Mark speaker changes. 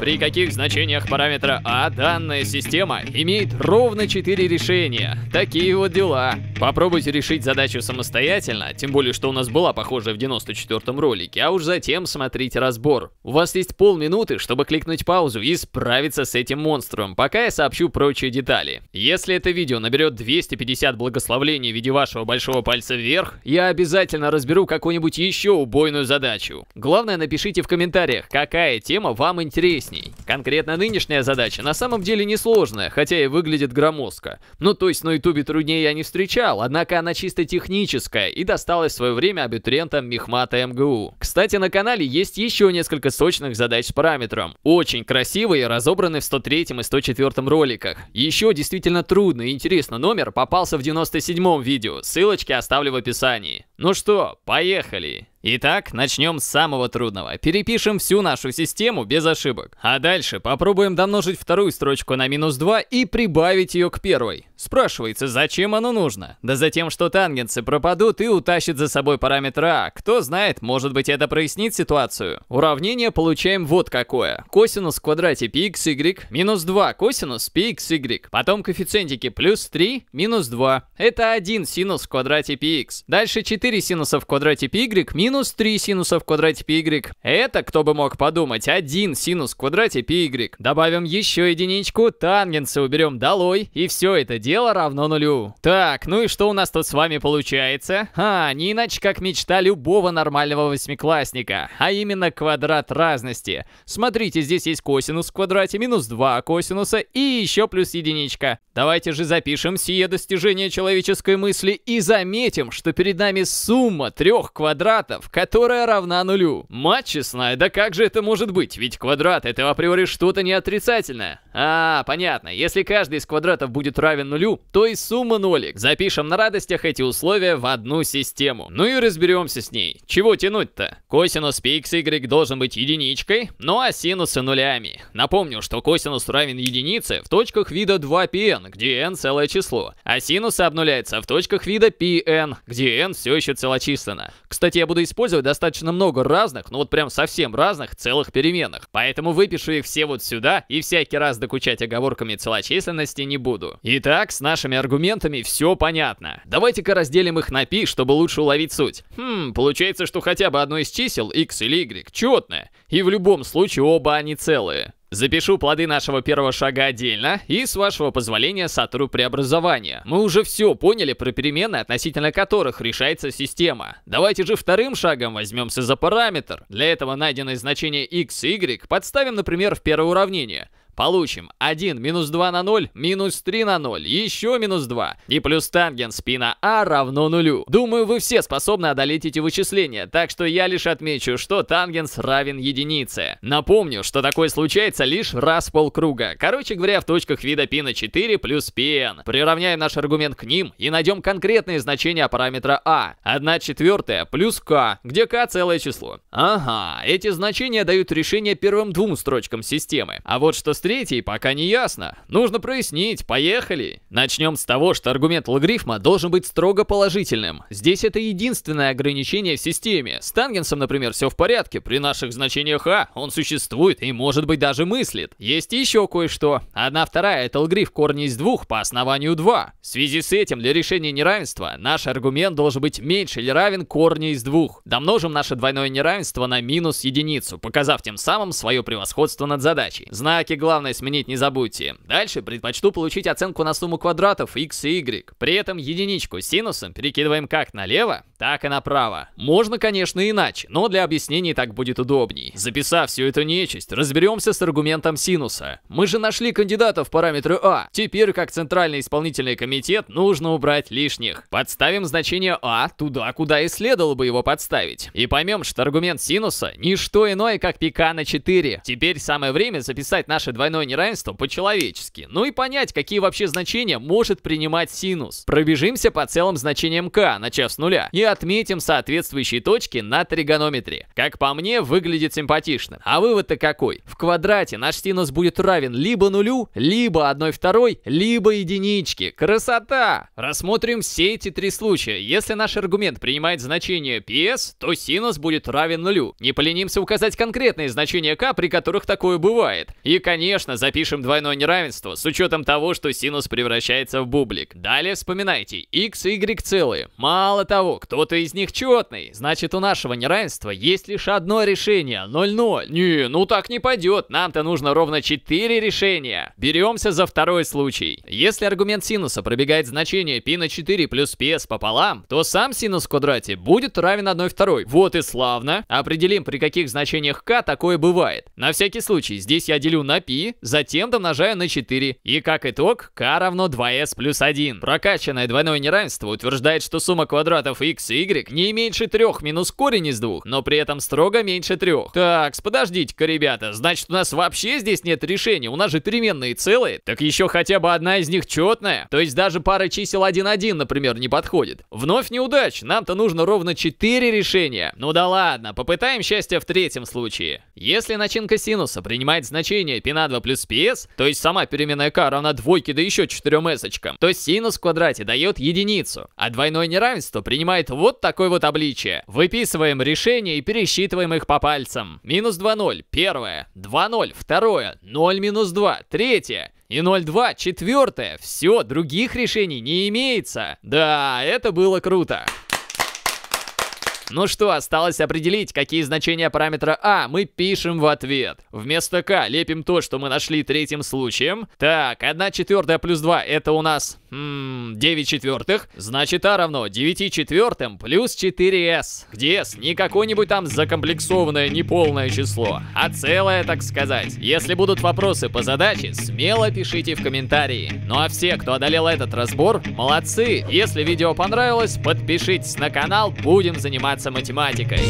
Speaker 1: При каких значениях параметра А данная система имеет ровно 4 решения. Такие вот дела. Попробуйте решить задачу самостоятельно, тем более, что у нас была похожая в 94-м ролике, а уж затем смотрите разбор. У вас есть полминуты, чтобы кликнуть паузу и справиться с этим монстром, пока я сообщу прочие детали. Если это видео наберет 250 благословлений в виде вашего большого пальца вверх, я обязательно разберу какую-нибудь еще убойную задачу. Главное, напишите в комментариях, какая тема вам интересна интересней. Конкретно нынешняя задача на самом деле несложная, хотя и выглядит громоздко. Ну то есть на ютубе труднее я не встречал, однако она чисто техническая и досталась в свое время абитуриентам Мехмата МГУ. Кстати, на канале есть еще несколько сочных задач с параметром. Очень красивые разобраны в 103 и 104 роликах. Еще действительно трудный и интересный номер попался в 97 видео, ссылочки оставлю в описании. Ну что, поехали! Итак, начнем с самого трудного. Перепишем всю нашу систему без ошибок. А дальше попробуем домножить вторую строчку на минус 2 и прибавить ее к первой. Спрашивается, зачем оно нужно? Да затем, что тангенсы пропадут и утащат за собой параметр А. Кто знает, может быть это прояснит ситуацию. Уравнение получаем вот какое. Косинус в квадрате pxy минус 2 косинус pxy. Потом коэффициентики плюс 3 минус 2. Это 1 синус в квадрате px. Дальше 4 4 синуса в квадрате πy минус 3 синуса в квадрате πy. Это, кто бы мог подумать, 1 синус в квадрате πy. Добавим еще единичку, тангенсы уберем долой, и все это дело равно нулю. Так, ну и что у нас тут с вами получается? А, не иначе как мечта любого нормального восьмиклассника, а именно квадрат разности. Смотрите, здесь есть косинус в квадрате, минус 2 косинуса и еще плюс единичка. Давайте же запишем сие достижение человеческой мысли и заметим, что перед нами Сумма трех квадратов, которая равна нулю. Мать честная, да как же это может быть? Ведь квадрат это априори что-то не отрицательное. А, понятно. Если каждый из квадратов будет равен нулю, то и сумма нолик. Запишем на радостях эти условия в одну систему. Ну и разберемся с ней. Чего тянуть-то? Косинус pxy должен быть единичкой, ну а синусы нулями. Напомню, что косинус равен единице в точках вида 2πn, где n целое число, а синусы обнуляются в точках вида pn, где n все еще площадь целочислена. Кстати, я буду использовать достаточно много разных, ну вот прям совсем разных целых переменных. Поэтому выпишу их все вот сюда и всякий раз докучать оговорками целочисленности не буду. Итак, с нашими аргументами все понятно. Давайте-ка разделим их на π, чтобы лучше уловить суть. Хм, получается, что хотя бы одно из чисел, x или y, четное. И в любом случае оба они целые. Запишу плоды нашего первого шага отдельно и, с вашего позволения, сотру преобразование. Мы уже все поняли про перемены, относительно которых решается система. Давайте же вторым шагом возьмемся за параметр. Для этого найденное значение x и y подставим, например, в первое уравнение – Получим 1 минус 2 на 0, минус 3 на 0, еще минус 2. И плюс тангенс π а равно нулю. Думаю, вы все способны одолеть эти вычисления, так что я лишь отмечу, что тангенс равен единице. Напомню, что такое случается лишь раз в полкруга. Короче говоря, в точках вида π на 4 плюс πn. Приравняем наш аргумент к ним и найдем конкретные значения параметра а. 1 четвертая плюс k, где k целое число. Ага, эти значения дают решение первым двум строчкам системы. А вот что с третьей пока не ясно. Нужно прояснить, поехали. Начнем с того, что аргумент логарифма должен быть строго положительным. Здесь это единственное ограничение в системе. С тангенсом, например, все в порядке. При наших значениях А он существует и, может быть, даже мыслит. Есть еще кое-что. Одна вторая это логарифм корня из двух по основанию 2. В связи с этим для решения неравенства наш аргумент должен быть меньше или равен корню из двух. Домножим наше двойное неравенство на минус единицу, показав тем самым свое превосходство над задачей. Знаки главного главное сменить не забудьте. Дальше предпочту получить оценку на сумму квадратов x и y. При этом единичку с синусом перекидываем как налево, так и направо. Можно, конечно, иначе, но для объяснений так будет удобней. Записав всю эту нечисть, разберемся с аргументом синуса. Мы же нашли кандидата в параметры а. Теперь, как Центральный исполнительный комитет, нужно убрать лишних. Подставим значение а туда, куда и следовало бы его подставить. И поймем, что аргумент синуса – ничто иное, как пика на 4. Теперь самое время записать наши два двойное неравенство по-человечески. Ну и понять, какие вообще значения может принимать синус. Пробежимся по целым значениям k, начав с нуля, и отметим соответствующие точки на тригонометрии. Как по мне, выглядит симпатично. А вывод-то какой? В квадрате наш синус будет равен либо нулю, либо 1 второй, либо единичке. Красота! Рассмотрим все эти три случая. Если наш аргумент принимает значение PS, то синус будет равен нулю. Не поленимся указать конкретные значения k, при которых такое бывает. И, конечно, конечно, запишем двойное неравенство с учетом того, что синус превращается в бублик. Далее вспоминайте, x и y целые. Мало того, кто-то из них четный. Значит, у нашего неравенства есть лишь одно решение – 0-0. Не, ну так не пойдет. Нам-то нужно ровно 4 решения. Беремся за второй случай. Если аргумент синуса пробегает значение π на 4 плюс π с пополам, то сам синус в квадрате будет равен 1 второй. Вот и славно. Определим, при каких значениях k такое бывает. На всякий случай, здесь я делю на пи затем домножаю на 4. И как итог, k равно 2s плюс 1. Прокачанное двойное неравенство утверждает, что сумма квадратов x и y не меньше 3 минус корень из 2, но при этом строго меньше 3. Так, подождите-ка, ребята, значит у нас вообще здесь нет решения, у нас же переменные целые. Так еще хотя бы одна из них четная, то есть даже пара чисел 1-1, например, не подходит. Вновь неудач, нам-то нужно ровно 4 решения. Ну да ладно, попытаем счастье в третьем случае. Если начинка синуса принимает значение π 2 плюс PS, то есть сама переменная k равна двойке, да еще 4 эсочкам, то синус в квадрате дает единицу, а двойное неравенство принимает вот такое вот обличие. Выписываем решения и пересчитываем их по пальцам. Минус 2, 0, первое, 2, 0, второе, 0, минус 2, третье, и 0,2, четвертое. Все, других решений не имеется. Да, это было круто. Ну что, осталось определить, какие значения параметра А мы пишем в ответ. Вместо К лепим то, что мы нашли третьим случаем. Так, 1 четвертая плюс 2 это у нас м -м, 9 четвертых. Значит А равно 9 четвертым плюс 4С. Где С не какое-нибудь там закомплексованное неполное число, а целое, так сказать. Если будут вопросы по задаче, смело пишите в комментарии. Ну а все, кто одолел этот разбор, молодцы. Если видео понравилось, подпишитесь на канал, будем заниматься заняться математикой.